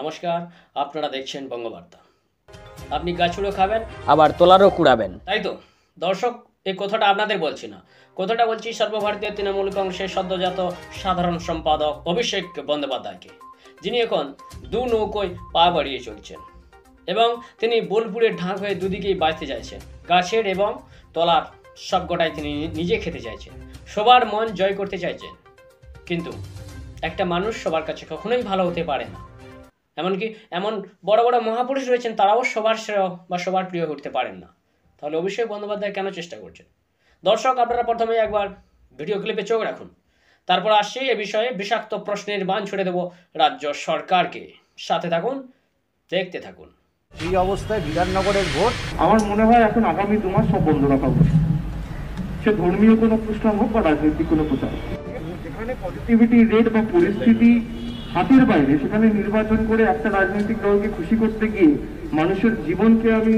নমস্কার আপনারা দেখছেন বঙ্গবার্তা আপনি গাছগুলো খাবেন আবার তোলারও কুড়াবেন তাই তো দর্শক এই কথাটা আপনাদের বলছি না কথাটা বলছি সর্বভারতীয় তৃণমূল কংগ্রেসের সদ্যজাত সাধারণ সম্পাদক অভিষেক বন্দ্যোপাধ্যায়কে যিনি এখন দু নৌকোয় পা বাড়িয়ে চলছেন এবং তিনি বোলপুরের ঢাক হয়ে দুদিকেই বাঁচতে চাইছেন গাছের এবং তলার সবকটাই তিনি নিজে খেতে চাইছেন সবার মন জয় করতে চাইছেন কিন্তু একটা মানুষ সবার কাছে কখনোই ভালো হতে পারে না এমনকি এমন বড় বড় মহাপুরুষ রয়েছেন তারাও সবার শ্রেয় বা সবার প্রিয় করতে পারেন না তাহলে অবশ্যই বন্দ্যোপাধ্যায় কেন চেষ্টা করছেন দর্শক আপনারা প্রথমে একবার ভিডিও ক্লিপে চোখ রাখুন তারপর আসছে এ বিষয়ে বিষাক্ত প্রশ্নের বান ছুড়ে দেব রাজ্য সরকারকে সাথে থাকুন দেখতে থাকুন এই অবস্থায় বিধাননগরের ভোট আমার মনে হয় এখন আগামী দু মাস সব বন্ধ রাখা উচিত সে ধর্মীয় কোনো প্রশ্ন হোক বা রাজনৈতিক কোনো প্রশ্ন যেখানে পজিটিভিটি রেট বা পরিস্থিতি হাতের বাইরে সেখানে নির্বাচন করে একটা রাজনৈতিক দলকে খুশি করতে গিয়ে মানুষের জীবনকে আমি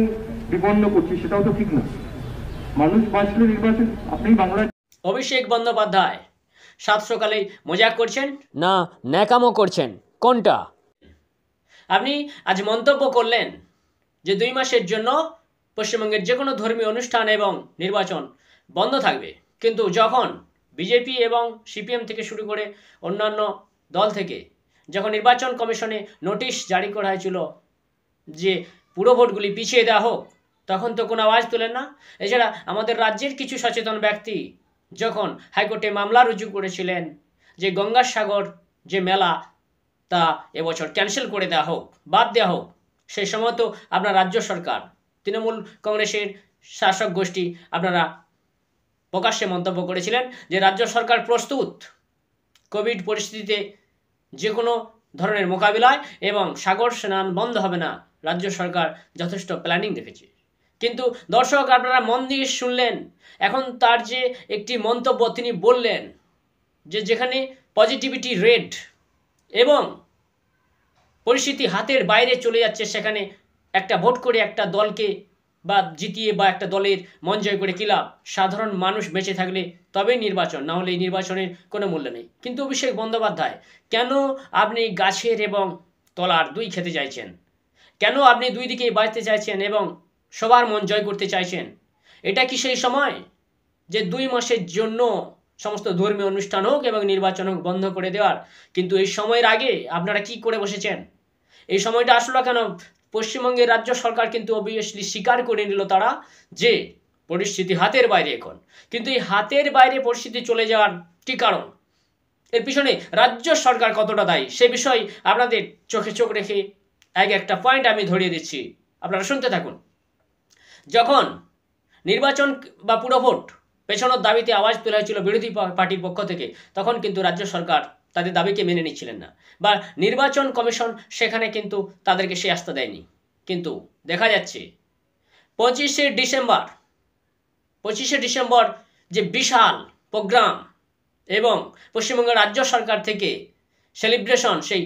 বিপন্ন করছি সেটাও তো ঠিক না মানুষ বাঁচলে নির্বাচন আপনি বাংলা অভিষেক বন্দ্যোপাধ্যায় সাত সকালে মজাক করছেন না ন্যাকামো করছেন কোনটা আপনি আজ মন্তব্য করলেন যে দুই মাসের জন্য পশ্চিমবঙ্গের যে কোনো ধর্মীয় অনুষ্ঠান এবং নির্বাচন বন্ধ থাকবে কিন্তু যখন বিজেপি এবং সিপিএম থেকে শুরু করে অন্যান্য দল থেকে যখন নির্বাচন কমিশনে নোটিশ জারি করা হয়েছিল যে পুরো ভোটগুলি পিছিয়ে দেওয়া হোক তখন তো কোনো আওয়াজ তোলেন না এছাড়া আমাদের রাজ্যের কিছু সচেতন ব্যক্তি যখন হাইকোর্টে মামলা রুজু করেছিলেন যে গঙ্গাসাগর যে মেলা তা এবছর ক্যান্সেল করে দেওয়া হোক বাদ দেওয়া হোক সেই সময় তো আপনার রাজ্য সরকার তৃণমূল কংগ্রেসের শাসক গোষ্ঠী আপনারা প্রকাশ্যে মন্তব্য করেছিলেন যে রাজ্য সরকার প্রস্তুত কোভিড পরিস্থিতিতে যে কোনো ধরনের মোকাবিলায় এবং সাগর স্নান বন্ধ হবে না রাজ্য সরকার যথেষ্ট প্ল্যানিং দেখেছে কিন্তু দর্শক আপনারা মন দিয়ে শুনলেন এখন তার যে একটি মন্তব্য তিনি বললেন যে যেখানে পজিটিভিটি রেট এবং পরিস্থিতি হাতের বাইরে চলে যাচ্ছে সেখানে একটা ভোট করে একটা দলকে বা জিতিয়ে বা একটা দলের মন জয় করে কিলা সাধারণ মানুষ বেঁচে থাকলে তবেই নির্বাচন না হলে এই নির্বাচনের কোনো মূল্য নেই কিন্তু অভিষেক বন্দ্যোপাধ্যায় কেন আপনি গাছের এবং তলার দুই খেতে চাইছেন কেন আপনি দুই দিকেই বাঁচতে চাইছেন এবং সবার মন জয় করতে চাইছেন এটা কি সেই সময় যে দুই মাসের জন্য সমস্ত ধর্মীয় অনুষ্ঠান হোক এবং নির্বাচন হোক বন্ধ করে দেওয়ার কিন্তু এই সময়ের আগে আপনারা কি করে বসেছেন এই সময়টা আসলো কেন পশ্চিমবঙ্গের রাজ্য সরকার কিন্তু অবভিয়াসলি স্বীকার করে নিল তারা যে পরিস্থিতি হাতের বাইরে এখন কিন্তু এই হাতের বাইরে পরিস্থিতি চলে যাওয়ার কি কারণ এর পিছনে রাজ্য সরকার কতটা দায়ী সে বিষয় আপনাদের চোখে চোখ রেখে এক একটা পয়েন্ট আমি ধরিয়ে দিচ্ছি আপনারা শুনতে থাকুন যখন নির্বাচন বা পুরভোট পেছনের দাবিতে আওয়াজ তোলা হয়েছিল বিরোধী পার্টির পক্ষ থেকে তখন কিন্তু রাজ্য সরকার তাদের দাবিকে মেনে নিচ্ছিলেন না বা নির্বাচন কমিশন সেখানে কিন্তু তাদেরকে সে আস্থা দেয়নি কিন্তু দেখা যাচ্ছে পঁচিশে ডিসেম্বর পঁচিশে ডিসেম্বর যে বিশাল প্রোগ্রাম এবং পশ্চিমবঙ্গের রাজ্য সরকার থেকে সেলিব্রেশন সেই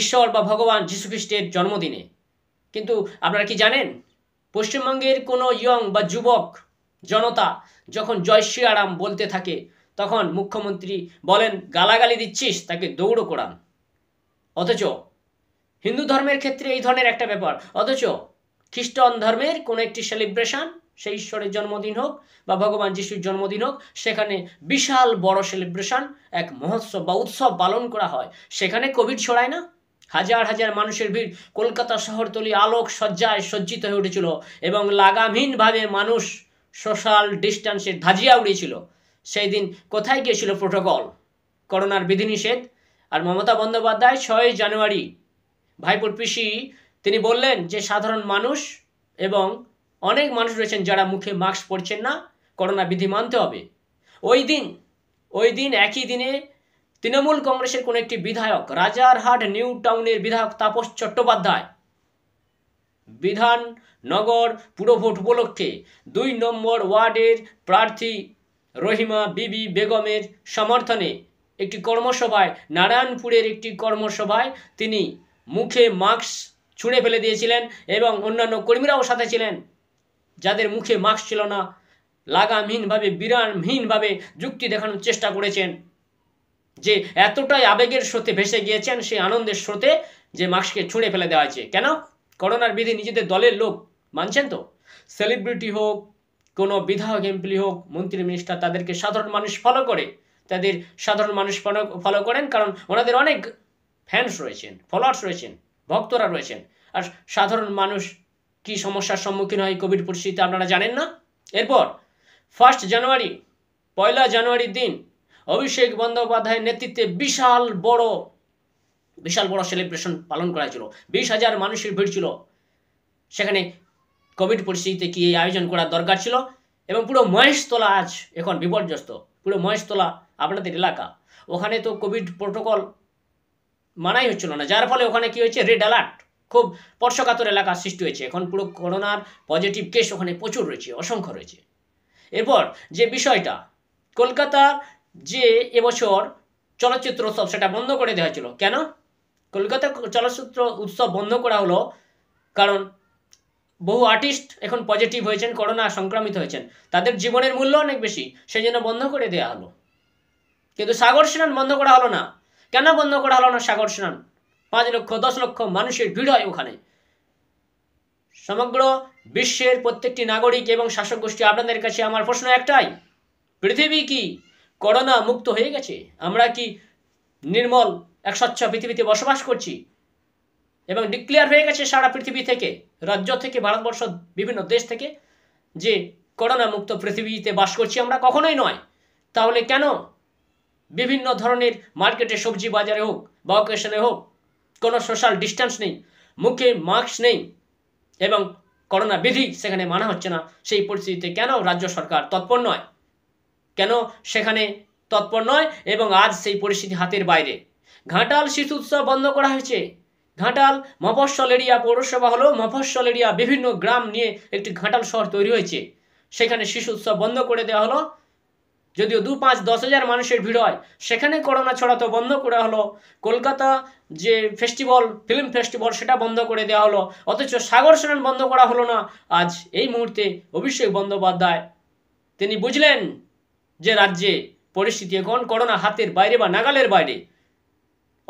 ঈশ্বর বা ভগবান যীশুখ্রিস্টের জন্মদিনে কিন্তু আপনারা কি জানেন পশ্চিমবঙ্গের কোনো ইয়ং বা যুবক জনতা যখন জয় শ্রী আরাম বলতে থাকে তখন মুখ্যমন্ত্রী বলেন গালাগালি দিচ্ছিস তাকে দৌড়ো করান অথচ হিন্দু ধর্মের ক্ষেত্রে এই ধরনের একটা ব্যাপার অথচ খ্রিস্টান ধর্মের কোনো একটি সেলিব্রেশন সে ঈশ্বরের জন্মদিন হোক বা ভগবান যিশুর জন্মদিন হোক সেখানে বিশাল বড় সেলিব্রেশন এক মহোৎসব বা উৎসব পালন করা হয় সেখানে কোভিড ছড়ায় না হাজার হাজার মানুষের ভিড় কলকাতা শহরতলি আলোক সজ্জায় সজ্জিত হয়ে উঠেছিল এবং লাগামহীনভাবে মানুষ সোশ্যাল ডিস্ট্যান্সের ধাজিয়া উড়েছিল সেই দিন কোথায় গিয়েছিল প্রোটোকল করোনার বিধিনিষেধ আর মমতা বন্দ্যোপাধ্যায় ছয় জানুয়ারি ভাইপুর পিসি তিনি বললেন যে সাধারণ মানুষ এবং অনেক মানুষ রয়েছেন যারা মুখে মাস্ক পরছেন না করোনা বিধি মানতে হবে ওই দিন ওই দিন একই দিনে তৃণমূল কংগ্রেসের কোনো একটি বিধায়ক রাজারহাট নিউ টাউনের বিধায়ক তাপস চট্টোপাধ্যায় বিধাননগর পুরভোট উপলক্ষে দুই নম্বর ওয়ার্ডের প্রার্থী রহিমা বিবি বেগমের সমর্থনে একটি কর্মসভায় নারায়ণপুরের একটি কর্মসভায় তিনি মুখে মাস্ক ছুঁড়ে ফেলে দিয়েছিলেন এবং অন্যান্য কর্মীরাও সাথে ছিলেন যাদের মুখে মাস্ক ছিল না লাগামহীনভাবে বিরামহীনভাবে যুক্তি দেখানোর চেষ্টা করেছেন যে এতটাই আবেগের স্রোতে ভেসে গিয়েছেন সেই আনন্দের স্রোতে যে মাস্ককে ছুঁড়ে ফেলে দেওয়া হয়েছে কেন করোনার বিধি নিজেদের দলের লোক মানছেন তো সেলিব্রিটি হোক কোনো বিধায়ক এমপি হোক মন্ত্রী মিনিস্টার তাদেরকে সাধারণ মানুষ ফলো করে তাদের সাধারণ মানুষ ফলো ফলো করেন কারণ ওনাদের অনেক ফ্যান্স রয়েছেন ফলোয়ার্স রয়েছেন ভক্তরা রয়েছেন আর সাধারণ মানুষ কি সমস্যার সম্মুখীন হয় কোভিড পরিস্থিতি আপনারা জানেন না এরপর ফার্স্ট জানুয়ারি পয়লা জানুয়ারির দিন অভিষেক বন্দ্যোপাধ্যায়ের নেতৃত্বে বিশাল বড় বিশাল বড় সেলিব্রেশন পালন করা হয়েছিল বিশ হাজার মানুষের ভিড় ছিল সেখানে কোভিড পরিস্থিতিতে কি এই আয়োজন করার দরকার ছিল এবং পুরো মহেশতলা আজ এখন বিপর্যস্ত পুরো মহেশতলা আপনাদের এলাকা ওখানে তো কোভিড প্রোটোকল মানাই হচ্ছিল না যার ফলে ওখানে কি হয়েছে রেড অ্যালার্ট খুব স্পর্শকাতর এলাকা সৃষ্টি হয়েছে এখন পুরো করোনার পজিটিভ কেস ওখানে প্রচুর রয়েছে অসংখ্য রয়েছে এরপর যে বিষয়টা কলকাতার যে এবছর চলচ্চিত্র উৎসব সেটা বন্ধ করে দেওয়া হয়েছিল কেন কলকাতা চলচ্চিত্র উৎসব বন্ধ করা হলো কারণ বহু আর্টিস্ট এখন পজিটিভ হয়েছেন করোনা সংক্রমিত হয়েছেন তাদের জীবনের মূল্য অনেক বেশি সেই জন্য বন্ধ করে দেওয়া হলো কিন্তু সাগর স্নান বন্ধ করা হলো না কেন বন্ধ করা হলো না সাগর স্নান পাঁচ লক্ষ দশ লক্ষ মানুষের ভিড় হয় ওখানে সমগ্র বিশ্বের প্রত্যেকটি নাগরিক এবং শাসক গোষ্ঠী আপনাদের কাছে আমার প্রশ্ন একটাই পৃথিবী কি করোনা মুক্ত হয়ে গেছে আমরা কি নির্মল এক স্বচ্ছ পৃথিবীতে বসবাস করছি এবং ডিক্লেয়ার হয়ে গেছে সারা পৃথিবী থেকে রাজ্য থেকে ভারতবর্ষ বিভিন্ন দেশ থেকে যে করোনা মুক্ত পৃথিবীতে বাস করছি আমরা কখনোই নয় তাহলে কেন বিভিন্ন ধরনের মার্কেটে সবজি বাজারে হোক বা অকেশনে হোক কোনো সোশ্যাল ডিস্টেন্স নেই মুখে মাস্ক নেই এবং করোনা বিধি সেখানে মানা হচ্ছে না সেই পরিস্থিতিতে কেন রাজ্য সরকার তৎপর নয় কেন সেখানে তৎপর নয় এবং আজ সেই পরিস্থিতি হাতের বাইরে ঘাটাল শিশু উৎসব বন্ধ করা হয়েছে ঘাটাল মফস্বল এরিয়া পৌরসভা হলো মফস্বল এরিয়া বিভিন্ন গ্রাম নিয়ে একটি ঘাটাল শহর তৈরি হয়েছে সেখানে শিশু উৎসব বন্ধ করে দেওয়া হলো যদিও দু পাঁচ দশ হাজার মানুষের ভিড় হয় সেখানে করোনা ছড়াতে বন্ধ করা হলো কলকাতা যে ফেস্টিভ্যাল ফিল্ম ফেস্টিভ্যাল সেটা বন্ধ করে দেওয়া হলো অথচ সাগর সেনান বন্ধ করা হলো না আজ এই মুহূর্তে অভিষেক বন্দ্যোপাধ্যায় তিনি বুঝলেন যে রাজ্যে পরিস্থিতি এখন করোনা হাতের বাইরে বা নাগালের বাইরে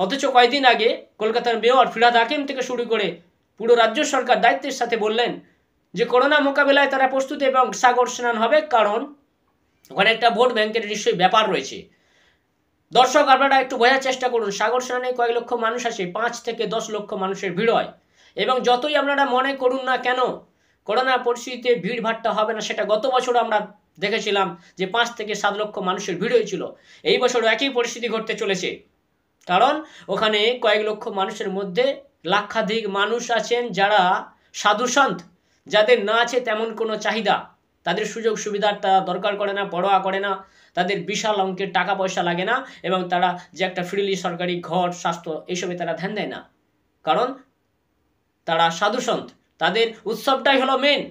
অথচ কয়েকদিন আগে কলকাতার মেয়র ফিরাদ হাকিম থেকে শুরু করে পুরো রাজ্য সরকার দায়িত্বের সাথে বললেন যে করোনা মোকাবেলায় তারা প্রস্তুত এবং সাগর স্নান হবে কারণ ওখানে একটা ভোট ব্যাংকের নিশ্চয়ই ব্যাপার রয়েছে দর্শক আপনারা একটু বোঝার চেষ্টা করুন সাগর স্নানে কয়েক লক্ষ মানুষ আসে পাঁচ থেকে দশ লক্ষ মানুষের ভিড় হয় এবং যতই আপনারা মনে করুন না কেন করোনা পরিস্থিতিতে ভিড়ভাট্টা হবে না সেটা গত বছর আমরা দেখেছিলাম যে পাঁচ থেকে সাত লক্ষ মানুষের ভিড় হয়েছিল এই বছরও একই পরিস্থিতি ঘটতে চলেছে কারণ ওখানে কয়েক লক্ষ মানুষের মধ্যে লাক্ষাধিক মানুষ আছেন যারা সাধুসন্ত যাদের না আছে তেমন কোনো চাহিদা তাদের সুযোগ সুবিধার তারা দরকার করে না পড়োয়া করে না তাদের বিশাল অঙ্কের টাকা পয়সা লাগে না এবং তারা যে একটা ফ্রিলি সরকারি ঘর স্বাস্থ্য এইসবে তারা ধ্যান দেয় না কারণ তারা সাধুসন্ত তাদের উৎসবটাই হলো মেন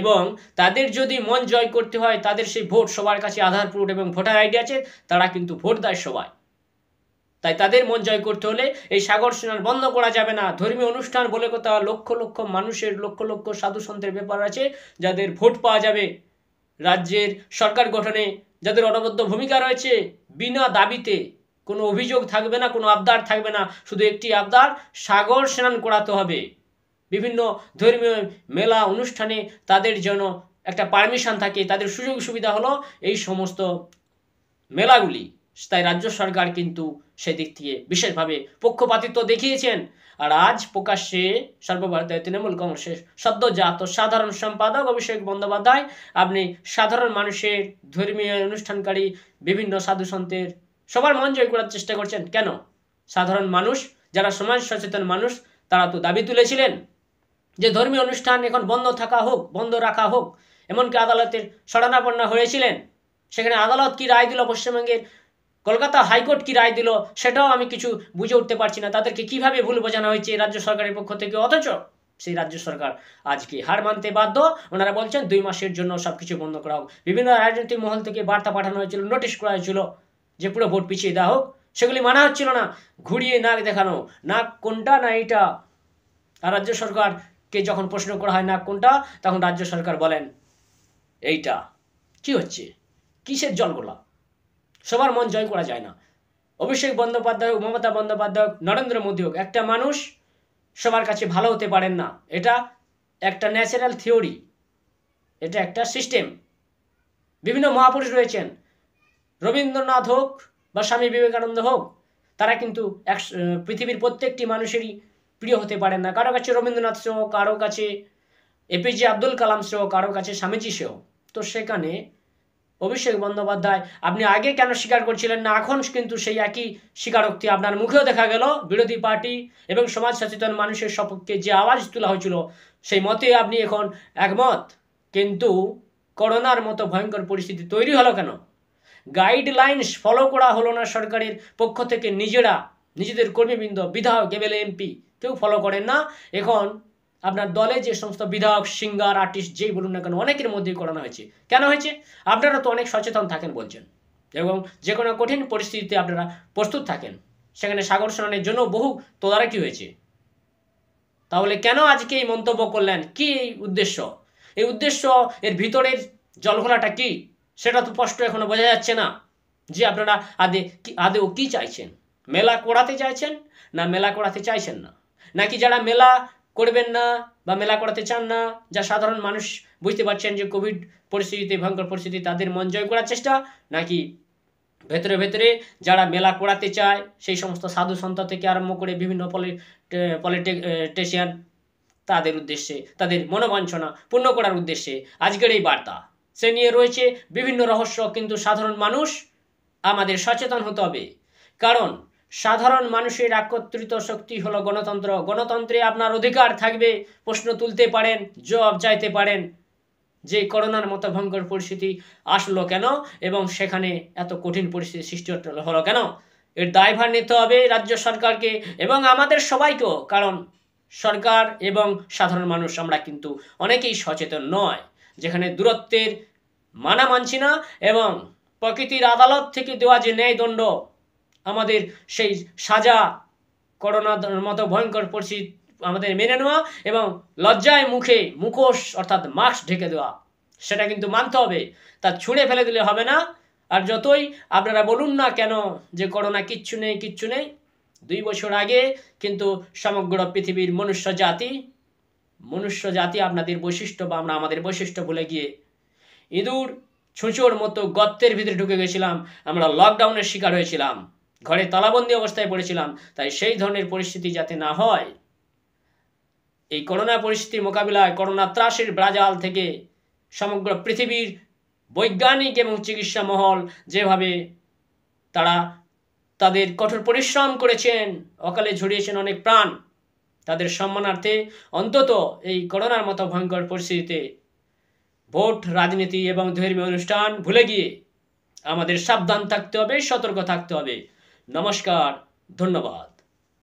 এবং তাদের যদি মন জয় করতে হয় তাদের সেই ভোট সবার কাছে আধার প্রুট এবং ভোটার আইডি আছে তারা কিন্তু ভোট দেয় সবাই তাই তাদের মন জয় করতে হলে এই সাগর সেনার বন্ধ করা যাবে না ধর্মীয় অনুষ্ঠান বলে কথা লক্ষ লক্ষ মানুষের লক্ষ লক্ষ সাধু সন্তের ব্যাপার আছে যাদের ভোট পাওয়া যাবে রাজ্যের সরকার গঠনে যাদের অনবদ্য ভূমিকা রয়েছে বিনা দাবিতে কোনো অভিযোগ থাকবে না কোনো আবদার থাকবে না শুধু একটি আবদার সাগর স্নান করাতে হবে বিভিন্ন ধর্মীয় মেলা অনুষ্ঠানে তাদের যেন একটা পারমিশন থাকে তাদের সুযোগ সুবিধা হলো এই সমস্ত মেলাগুলি তাই রাজ্য সরকার কিন্তু সেদিক থেকে বিশেষভাবে পক্ষপাতিত্ব দেখিয়েছেন আর আজ প্রকাশ্যে সর্বভারতীয় তৃণমূল কংগ্রেসের সদ্যজাত সাধারণ সম্পাদক অভিষেক বন্দ্যোপাধ্যায় আপনি সাধারণ মানুষের ধর্মীয় অনুষ্ঠানকারী বিভিন্ন সাধুসন্তের সবার মন জয় করার চেষ্টা করছেন কেন সাধারণ মানুষ যারা সমাজ সচেতন মানুষ তারা তো দাবি তুলেছিলেন যে ধর্মীয় অনুষ্ঠান এখন বন্ধ থাকা হোক বন্ধ রাখা হোক এমনকি আদালতের শরণাপন্ন হয়েছিলেন সেখানে আদালত কি রায় দিল পশ্চিমবঙ্গের কলকাতা হাইকোর্ট কি রায় দিল সেটাও আমি কিছু বুঝে উঠতে পারছি না তাদেরকে কিভাবে ভুল বোঝানো হয়েছে রাজ্য সরকারের পক্ষ থেকে অথচ সেই রাজ্য সরকার আজকে হার মানতে বাধ্য ওনারা বলছেন দুই মাসের জন্য সব কিছু বন্ধ করা হোক বিভিন্ন রাজনৈতিক মহল থেকে বার্তা পাঠানো হয়েছিল নোটিশ করা হয়েছিল যে পুরো ভোট পিছিয়ে দেওয়া হোক সেগুলি মানা হচ্ছিল না ঘুরিয়ে নাক দেখানো নাক কোনটা না এটা আর রাজ্য সরকারকে যখন প্রশ্ন করা হয় নাক কোনটা তখন রাজ্য সরকার বলেন এইটা কি হচ্ছে কিসের জলগোলা সবার মন জয় করা যায় না অভিষেক বন্দ্যোপাধ্যায় মমতা বন্দ্যোপাধ্যায় নরেন্দ্র মোদী হোক একটা মানুষ সবার কাছে ভালো হতে পারেন না এটা একটা ন্যাচারাল থিওরি এটা একটা সিস্টেম বিভিন্ন মহাপুরুষ রয়েছেন রবীন্দ্রনাথ হোক বা স্বামী বিবেকানন্দ হোক তারা কিন্তু এক পৃথিবীর প্রত্যেকটি মানুষেরই প্রিয় হতে পারেন না কারো কাছে রবীন্দ্রনাথ সহ কারো কাছে এপিজে আব্দুল কালাম সহ কারো কাছে স্বামীজি সহ তো সেখানে অভিষেক বন্দ্যোপাধ্যায় আপনি আগে কেন স্বীকার করছিলেন না এখন কিন্তু সেই একই স্বীকারোক্তি আপনার মুখেও দেখা গেল বিরোধী পার্টি এবং সমাজ সচেতন মানুষের সপক্ষে যে আওয়াজ তোলা হয়েছিল সেই মতে আপনি এখন একমত কিন্তু করোনার মতো ভয়ঙ্কর পরিস্থিতি তৈরি হলো কেন গাইডলাইন্স ফলো করা হলো না সরকারের পক্ষ থেকে নিজেরা নিজেদের কর্মীবৃন্দ বিধায়ক এমএলএ এমপি কেউ ফলো করেন না এখন আপনার দলে যে সমস্ত বিধায়ক সিঙ্গার আর্টিস্ট যেই বলুন না কেন অনেকের মধ্যেই করানো হয়েছে কেন হয়েছে আপনারা তো অনেক সচেতন থাকেন বলছেন এবং যে কোনো কঠিন পরিস্থিতিতে আপনারা প্রস্তুত থাকেন সেখানে সাগর স্নানের জন্য বহু তদারকি হয়েছে তাহলে কেন আজকে এই মন্তব্য করলেন কি এই উদ্দেশ্য এই উদ্দেশ্য এর ভিতরের জলঘোলাটা কি সেটা তো স্পষ্ট এখনো বোঝা যাচ্ছে না যে আপনারা আদে আদেও কি চাইছেন মেলা করাতে চাইছেন না মেলা করাতে চাইছেন না নাকি যারা মেলা করবেন না বা মেলা করাতে চান না যা সাধারণ মানুষ বুঝতে পারছেন যে কোভিড পরিস্থিতিতে ভয়ঙ্কর পরিস্থিতি তাদের মন জয় করার চেষ্টা নাকি ভেতরে ভেতরে যারা মেলা করাতে চায় সেই সমস্ত সাধু সন্ত থেকে আরম্ভ করে বিভিন্ন পলিটেশিয়ান তাদের উদ্দেশ্যে তাদের মনোবাঞ্ছনা পূর্ণ করার উদ্দেশ্যে আজকের এই বার্তা সে নিয়ে রয়েছে বিভিন্ন রহস্য কিন্তু সাধারণ মানুষ আমাদের সচেতন হতে হবে কারণ সাধারণ মানুষের একত্রিত শক্তি হলো গণতন্ত্র গণতন্ত্রে আপনার অধিকার থাকবে প্রশ্ন তুলতে পারেন জবাব চাইতে পারেন যে করোনার মতো ভয়ঙ্কর পরিস্থিতি আসলো কেন এবং সেখানে এত কঠিন পরিস্থিতি সৃষ্টি হলো কেন এর দায়ভার নিতে হবে রাজ্য সরকারকে এবং আমাদের সবাইকেও কারণ সরকার এবং সাধারণ মানুষ আমরা কিন্তু অনেকেই সচেতন নয় যেখানে দূরত্বের মানা মানছি না এবং প্রকৃতির আদালত থেকে দেওয়া যে ন্যায় দণ্ড আমাদের সেই সাজা করোনার মতো ভয়ঙ্কর পরিস্থিতি আমাদের মেনে নেওয়া এবং লজ্জায় মুখে মুখোশ অর্থাৎ মাস্ক ঢেকে দেওয়া সেটা কিন্তু মানতে হবে তা ছুঁড়ে ফেলে দিলে হবে না আর যতই আপনারা বলুন না কেন যে করোনা কিচ্ছু নেই কিচ্ছু নেই দুই বছর আগে কিন্তু সমগ্র পৃথিবীর মনুষ্য জাতি মনুষ্য জাতি আপনাদের বৈশিষ্ট্য বা আমরা আমাদের বৈশিষ্ট্য ভুলে গিয়ে ইঁদুর ছুঁচোর মতো গর্তের ভিতরে ঢুকে গেছিলাম আমরা লকডাউনের শিকার হয়েছিলাম ঘরে তালাবন্দি অবস্থায় পড়েছিলাম তাই সেই ধরনের পরিস্থিতি যাতে না হয় এই করোনা পরিস্থিতির মোকাবিলায় করোনা ত্রাসের ব্রাজাল থেকে সমগ্র পৃথিবীর বৈজ্ঞানিক এবং চিকিৎসা মহল যেভাবে তারা তাদের কঠোর পরিশ্রম করেছেন অকালে ঝরিয়েছেন অনেক প্রাণ তাদের সম্মানার্থে অন্তত এই করোনার মতো ভয়ঙ্কর পরিস্থিতিতে ভোট রাজনীতি এবং ধর্মীয় অনুষ্ঠান ভুলে গিয়ে আমাদের সাবধান থাকতে হবে সতর্ক থাকতে হবে नमस्कार धन्यवाद